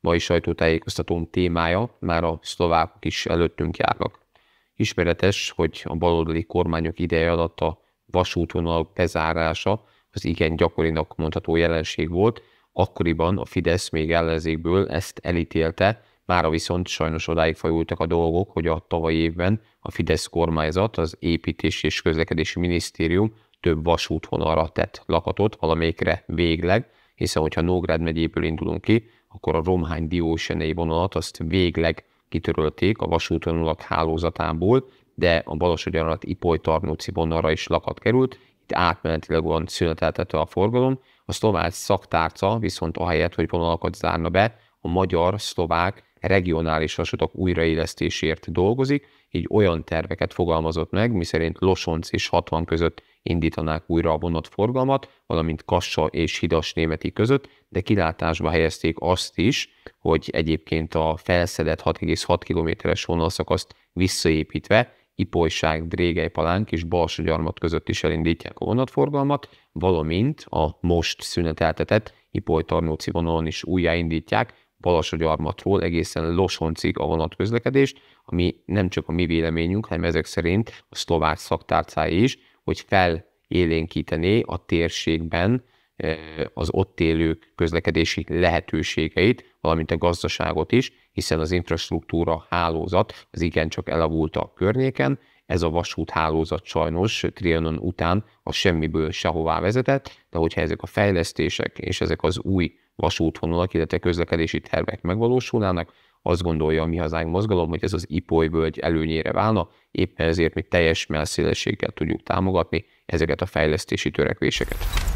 mai sajtótájékoztatón témája, már a szlovákok is előttünk járnak. Ismeretes, hogy a baloldali kormányok ideje alatt a vasútvonal bezárása az igen gyakorinak mondható jelenség volt, akkoriban a Fidesz még ellenzékből ezt elítélte, mára viszont sajnos odáig fajultak a dolgok, hogy a tavalyi évben a Fidesz kormányzat, az építési és közlekedési minisztérium több vasútvonalra tett lakatot, valamelyikre végleg, hiszen hogyha Nógrád megyéből indulunk ki, akkor a romhány diósenei vonalat azt végleg kitörölték a vasútvonalak hálózatából, de a alatt Ipoly-Tarnóci vonalra is lakat került, itt átmenetileg olyan szüneteltető a forgalom, a szlovák szaktárca viszont ahelyett, hogy vonalakat zárna be, a magyar, szlovák regionális vasutak újraélesztésért dolgozik, így olyan terveket fogalmazott meg, miszerint Losonc és 60 között indítanák újra a vonatforgalmat, valamint Kassa és Hidas Németi között, de kilátásba helyezték azt is, hogy egyébként a felszedett 6,6 kilométeres vonalszakaszt visszaépítve Ipolyság, Drégely Palánk és Balsagyarmat között is elindítják a vonatforgalmat, valamint a most szüneteltetett Ipoly-Tarnóci vonalon is újjáindítják Balasagyarmatról egészen Losoncig a közlekedést, ami nem csak a mi véleményünk, hanem ezek szerint a szlovák szaktárcái is, hogy felélénkítené a térségben eh, az ott élők közlekedési lehetőségeit, valamint a gazdaságot is, hiszen az infrastruktúra hálózat az igencsak elavult a környéken, ez a vasúthálózat sajnos Trianon után a semmiből sehová vezetett, de hogyha ezek a fejlesztések és ezek az új vasútvonalak, illetve közlekedési tervek megvalósulnának, azt gondolja a Mi Hazánk mozgalom, hogy ez az ipoly völgy előnyére válna, éppen ezért mi teljes melszélességgel tudjuk támogatni ezeket a fejlesztési törekvéseket.